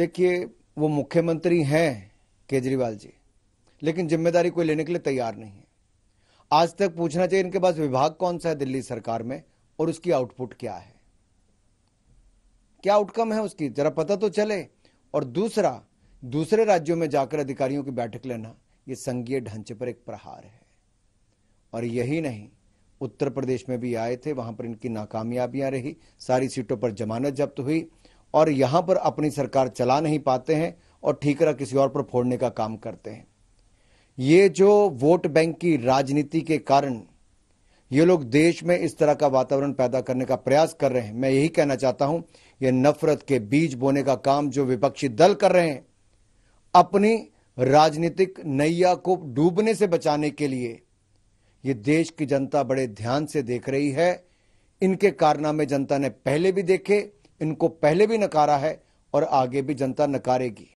देखिए वो मुख्यमंत्री हैं केजरीवाल जी लेकिन जिम्मेदारी कोई लेने के लिए तैयार नहीं है आज तक पूछना चाहिए इनके पास विभाग कौन सा है दिल्ली सरकार में और उसकी आउटपुट क्या है क्या आउटकम है उसकी जरा पता तो चले और दूसरा दूसरे राज्यों में जाकर अधिकारियों की बैठक लेना यह संघीय ढांचे पर एक प्रहार है और यही नहीं उत्तर प्रदेश में भी आए थे वहां पर इनकी नाकामयाबियां रही सारी सीटों पर जमानत जब्त हुई और यहां पर अपनी सरकार चला नहीं पाते हैं और ठीकरा किसी और पर फोड़ने का काम करते हैं ये जो वोट बैंक की राजनीति के कारण ये लोग देश में इस तरह का वातावरण पैदा करने का प्रयास कर रहे हैं मैं यही कहना चाहता हूं ये नफरत के बीज बोने का काम जो विपक्षी दल कर रहे हैं अपनी राजनीतिक नैया को डूबने से बचाने के लिए ये देश की जनता बड़े ध्यान से देख रही है इनके कारनामे जनता ने पहले भी देखे इनको पहले भी नकारा है और आगे भी जनता नकारेगी